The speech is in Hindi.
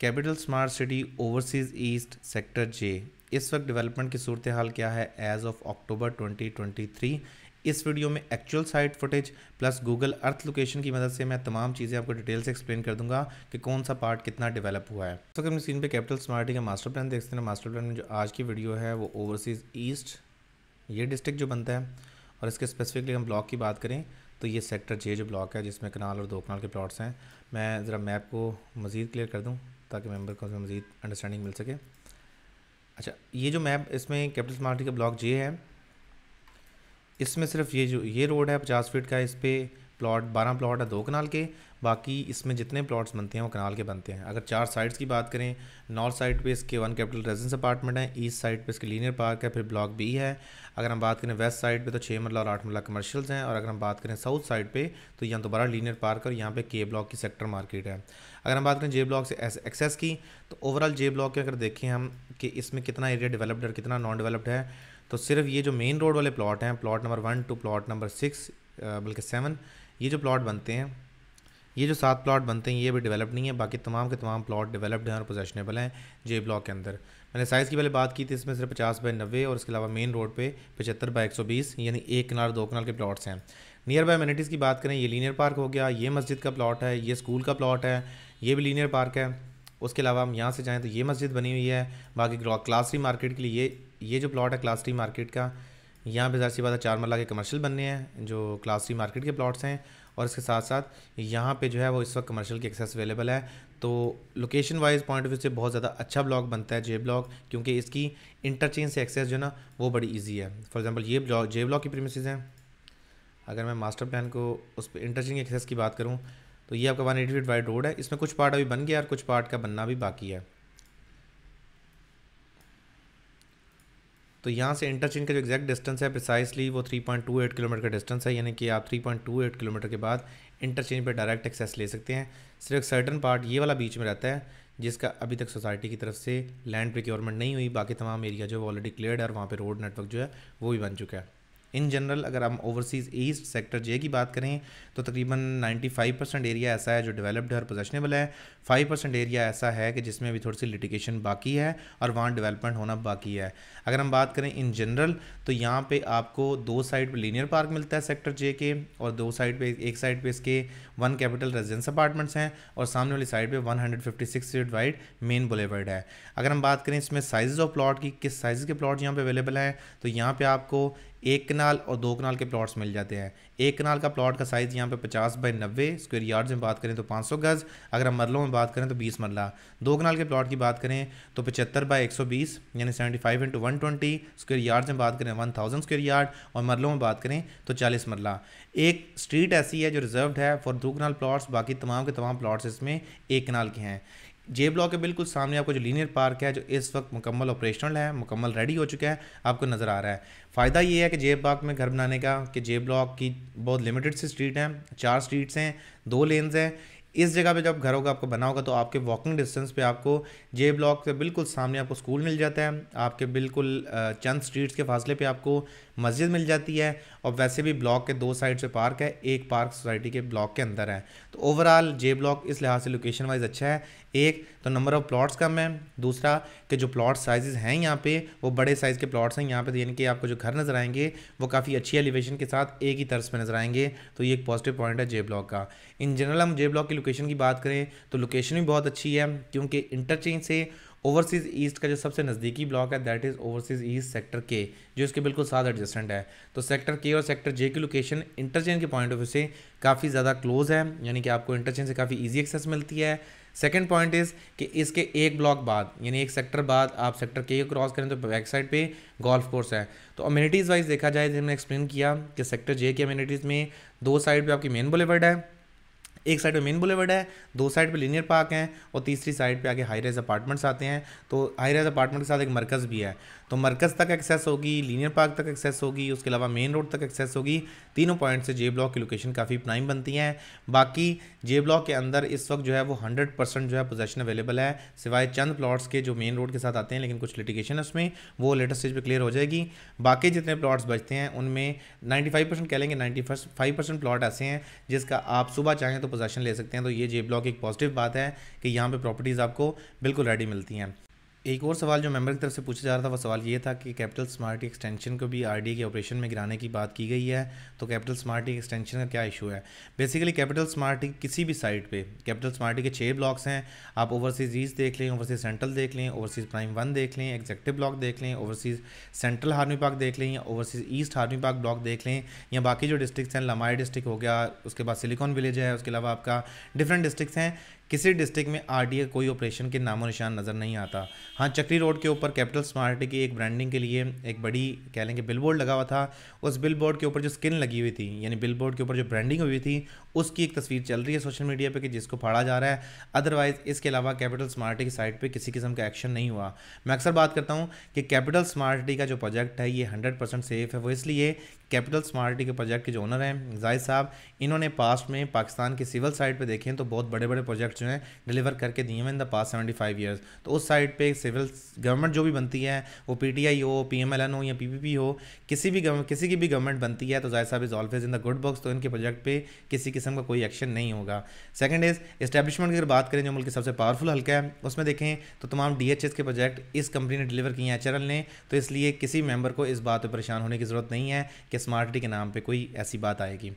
capital Smart City Overseas East Sector J इस वक्त डेवलपमेंट की सूरत हाल क्या है एज ऑफ अक्टूबर 2023 इस वीडियो में actual site footage plus Google Earth location की मदद से मैं तमाम चीज़ें आपको डिटेल से एक्सप्लेन कर दूंगा कि कौन सा पार्ट कितना डेवलप हुआ है तो अपनी स्क्रीन पे कैपिटल स्मार्ट का मास्टर प्लान देखते हैं मास्टर तो प्लान में जो आज की वीडियो है वो ओवरसीज़ ईस्ट ये डिस्ट्रिक्ट जो बनता है और इसके स्पेसिफिकली हम ब्लॉक की बात करें तो ये सेक्टर जे जो ब्लॉक है जिसमें कनाल और दो कनाल के प्लॉट्स हैं मैं ज़रा मैप को मज़ीद क्लियर कर दूँ ताकि मेम्बर को मज़ीद अंडरस्टैंडिंग मिल सके अच्छा ये जो मैप इसमें कैपिटल मार्केट का ब्लॉक जे है इसमें सिर्फ ये जो ये रोड है पचास फीट का इस पर प्लॉट बारह प्लॉट है दो कनाल के बाकी इसमें जितने प्लॉट्स बनते हैं वो कनाल के बनते हैं अगर चार साइड्स की बात करें नॉर्थ साइड पे इसके वन कैपिटल रेजिडेंस अपार्टमेंट है ईस्ट साइड पे इसके लीनियर पार्क है फिर ब्लॉक बी है अगर हम बात करें वेस्ट साइड पे तो छः मरला और आठ मरला कमर्शियल्स हैं और अगर हम बात करें साउथ साइड पर तो यहाँ दोबारा लीनियर पार्क और यहाँ पर के ब्लॉक की सेक्टर मार्केट है अगर हम बात करें जे ब्लॉक से एक्सेस की तो ओवरऑल जे ब्लॉक के अगर देखें हम कि इसमें कितना एरिया डेवलप्ड और कितना नॉन डेवलप्ड है तो सिर्फ ये जो मेन रोड वाले प्लॉट हैं plot number one two plot number six बल्कि सेवन ये जो प्लॉट बनते हैं ये जो सात प्लॉट बनते हैं ये भी डेवलप नहीं है बाकी तमाम के तमाम प्लॉट डेवलप्ड हैं और पोजेशनेबल हैं जे ब्लॉक के अंदर मैंने साइज़ की पहले बात की थी इसमें सिर्फ पचास बाई नब्बे और इसके अलावा मेन रोड पे पचहत्तर बाई एक सौ बीस यानी एक किनार दो किनार के प्लॉट्स हैं नियर बाय मेनिटीज़ की बात करें ये लीनियर पार्क हो गया ये मस्जिद का प्लॉट है ये स्कूल का प्लॉट है ये भी लीनियर पार्क है उसके अलावा हम यहाँ से जाएँ तो ये मस्जिद बनी हुई है बाकी क्लास मार्केट के लिए ये ये जो प्लॉट है क्लास मार्केट का यहाँ पे ज़ाहिर सी बात है चार मरला के कमर्शियल बनने हैं जो क्लास सी मार्केट के प्लॉट्स हैं और इसके साथ साथ यहाँ पे जो है वो इस वक्त कमर्शियल की एक्सेस अवेलेबल है तो location wise point of view से बहुत ज़्यादा अच्छा ब्लॉक बनता है जे ब्लॉक क्योंकि इसकी इंटरचेंज से एक्सेस जो है ना वो बड़ी ईजी है फॉर एग्जाम्पल ये ब्लॉक जे ब्लॉक की प्रीमिसज हैं अगर मैं मास्टर प्लान को उस पर इंटरचेंज एक्सेस की बात करूँ तो ये आपका one eighty feet wide road है इसमें कुछ पार्ट अभी बन गया और कुछ पार्ट का बनना भी बाकी है तो यहाँ से इंटरचेंज का जो एग्जैक्ट डिस्टेंस है प्रिसाइसली वो 3.28 किलोमीटर का डिस्टेंस है यानी कि आप 3.28 किलोमीटर के बाद इंटरचेंज पर डायरेक्ट एक्सेस ले सकते हैं सिर्फ एक सर्टन पार्ट ये वाला बीच में रहता है जिसका अभी तक सोसाइटी की तरफ से लैंड प्रिक्योरमेंट नहीं हुई बाकी तमाम एरिया जो है ऑलरेडी क्लियर है और वहाँ पर रोड नेटवर्क जो है वो भी बन चुका है इन जनरल अगर हम ओवरसीज़ ईस्ट सेक्टर जे की बात करें तो तकरीबन 95 परसेंट एरिया ऐसा है जो डेवलप्ड है और पोजेशनेबल है 5 परसेंट एरिया ऐसा है कि जिसमें भी थोड़ी सी लिटिगेशन बाकी है और वहाँ डेवलपमेंट होना बाकी है अगर हम बात करें इन जनरल तो यहाँ पर आपको दो साइड पर लीनियर पार्क मिलता है सेक्टर जे के और दो साइड पर एक साइड पर इसके वन कैपिटल रेजिडेंस अपार्टमेंट्स हैं और सामने वाली साइड पर one hundred wide main boulevard है अगर हम बात करें इसमें साइज़ ऑफ प्लॉट की किस साइज़ के प्लॉट यहाँ पर अवेलेबल हैं तो यहाँ पर आपको एक कनाल और दो कनाल के प्लॉट्स मिल जाते हैं एक कनाल का प्लॉट का साइज़ यहाँ पे पचास बाई नब्बे स्क्वायर यार्ड्स में बात करें तो पाँच सौ गज़ अगर हम मरलों में बात करें तो बीस मरला दो कनाल के प्लॉट की बात करें तो पचहत्तर बाई एक सौ बीस यानी seventy five into one twenty square yards में बात करें वन थाउजेंड स्क्वेयर यार्ड और मरलों में बात करें तो चालीस मरला एक स्ट्रीट ऐसी है जो रिजर्व है फॉर दो कनाल प्लाट्स बाकी तमाम के तमाम प्लाट्स इसमें एक कनाल के हैं जे ब्लॉक के बिल्कुल सामने आपको जो लीनियर पार्क है जो इस वक्त मुकम्मल ऑपरेशनल है मुकम्मल रेडी हो चुका है आपको नज़र आ रहा है फ़ायदा ये है कि जे ब्लॉक में घर बनाने का कि जे ब्लॉक की बहुत लिमिटेड सी स्ट्रीट हैं चार स्ट्रीट्स हैं दो लेन्स हैं इस जगह पे जब घर होगा आपको बना होगा तो आपके वॉकिंग डिस्टेंस पे आपको जे ब्लॉक से बिल्कुल सामने आपको स्कूल मिल जाता है आपके बिल्कुल चंद स्ट्रीट्स के फासले पे आपको मस्जिद मिल जाती है और वैसे भी ब्लॉक के दो साइड से पार्क है एक पार्क सोसाइटी के ब्लॉक के अंदर है तो ओवरऑल जे ब्लॉक इस लिहाज से लोकेशन वाइज अच्छा है एक तो नंबर ऑफ़ प्लॉट्स कम है दूसरा कि जो प्लॉट साइजेस हैं यहाँ पे वो बड़े साइज़ के प्लॉट्स हैं यहाँ पे तो यानी कि आपको जो घर नज़र आएंगे वो काफ़ी अच्छी एलिवेशन के साथ एक ही तर्ज पर नज़र आएंगे तो ये एक पॉजिटिव पॉइंट है जे ब्लॉक का इन जनरल हम जे ब्लॉक की लोकेशन की बात करें तो लोकेशन भी बहुत अच्छी है क्योंकि इंटरचेंज से ओवरसीज़ ईस्ट का जो सबसे नज़दीकी ब्लॉक है that is Overseas East Sector के जो इसके बिल्कुल साथ एडजस्टेंट है तो सेक्टर के और सेक्टर जे की लोकेशन इंटरचेंज के पॉइंट ऑफ व्यू से काफ़ी ज़्यादा क्लोज है यानी कि आपको इंटरचेंज से काफ़ी ईजी एक्सेस मिलती है सेकेंड पॉइंट इज़ कि इसके एक ब्लॉक बाद यानी एक सेक्टर बाद आप सेक्टर के क्रॉस करें तो बैक साइड पे गोल्फ कोर्स है तो अम्यूनिटीज़ वाइज देखा जाए हमने एक्सप्लेन किया कि सेक्टर जे की अम्यूनिटीज़ में दो साइड पे आपकी मेन बुलेवर्ड है एक साइड पे मेन बुलेवर्ड है दो साइड पे लीनियर पार्क हैं और तीसरी साइड पे आगे हाई रेज अपार्टमेंट्स आते हैं तो हाई रेज अपार्टमेंट के साथ एक मरकज़ भी है तो मरकज़ तक एक्सेस होगी लीनियर पार्क तक एक्सेस होगी उसके अलावा मेन रोड तक एक्सेस होगी तीनों पॉइंट से जे ब्लॉक की लोकेशन काफ़ी प्राइम बनती हैं बाकी जे ब्लॉक के अंदर इस वक्त जो है वो हंड्रेड परसेंट जो है पोजेशन अवेलेबल है सिवाय चंद प्लाट्स के जो मेन रोड के साथ आते हैं लेकिन कुछ लिटिगेशन है उसमें वो लेटेस्ट स्टेज पर क्लियर हो जाएगी बाकी जितने प्लाट्स बचते हैं उनमें नाइन्टी फाइव परसेंट कह लेंगे नाइन्टी फाइव परसेंट प्लाट ऐसे हैं जिसका आप सुबह चाहें तो पोजेशन ले सकते हैं तो ये जे ब्लॉक एक पॉजिटिव बात है कि यहाँ पर प्रॉपर्टीज़ आपको बिल्कुल रेडी मिलती हैं एक और सवाल जो मेंबर की तरफ से पूछा जा रहा था वो सवाल ये था कि कैपिटल स्मार्ट एक्सटेंशन को भी आर के ऑपरेशन में गिराने की बात की गई है तो कैपिटल स्मार्ट एक्सटेंशन का क्या इशू है बेसिकली कैपिटल स्मार्ट किसी भी साइट पे कैपिटल स्मार्ट के छः ब्लॉक्स हैं आप ओवरसीज़ ईस्ट देख लें ओवरसीज़ सेंट्रल देख लें ओवरसीज़ प्राइम वन देख लें एग्जेक्टिव ब्लॉक देख लें ओवरसीज़ सेंट्रल हार्मी पार्क देख लें या ओवरसीज़ ईस्ट हार्मी पार्क ब्लॉक देख लें या बाकी जो डिस्ट्रिक्स हैं लमाई डिस्ट्रिक्ट हो गया उसके बाद सिलिकॉन विलेज है उसके अलावा आपका डिफरेंट डिस्ट्रिक्स हैं किसी डिस्ट्रिक्ट में आरडीए कोई ऑपरेशन के नामो निशान नज़र नहीं आता हाँ चक्री रोड के ऊपर कैपिटल स्मार्ट की एक ब्रांडिंग के लिए एक बड़ी कह लेंगे बिल बोर्ड लगा हुआ था उस बिल बोर्ड के ऊपर जो स्किन लगी हुई थी यानी बिल बोर्ड के ऊपर जो ब्रांडिंग हुई थी उसकी एक तस्वीर चल रही है सोशल मीडिया पे कि जिसको फाड़ा जा रहा है अदरवाइज़ इसके अलावा कैपिटल स्मार्टी की साइट पे किसी किस्म का एक्शन नहीं हुआ मैं अक्सर बात करता हूँ कि कैपिटल स्मार्टी का जो प्रोजेक्ट है ये हंड्रेड परसेंट सेफ है वो इसलिए कैपिटल स्मार्टी के प्रोजेक्ट के जो ओनर हैं जाहिद साहब इन्होंने पास्ट में पाकिस्तान की सिविल साइड पर देखें तो बहुत बड़े बड़े प्रोजेक्ट जो हैं डिलीवर करके दिए हैं in the past seventy five years तो उस साइड पर सिविल गवर्नमेंट जो भी बनती है वो पी टी आई हो पी एम एल एन हो या पी पी पी हो किसी भी किसी की भी गवर्नमेंट बनती है तो जाहिर साहब is always in the good box तो इनके प्रोजेक्ट पर किसी किस्म किस्म का कोई एक्शन नहीं होगा सेकंड इज़ इस्टेब्लिशमेंट की अगर बात करें जो मुल्क सबसे पावरफुल हल्का है उसमें देखें तो तमाम डीएचएस के प्रोजेक्ट इस कंपनी ने डिलीवर किए हैं एच ने तो इसलिए किसी मेंबर को इस बात पर परेशान होने की ज़रूरत नहीं है कि स्मार्ट के नाम पर कोई ऐसी बात आएगी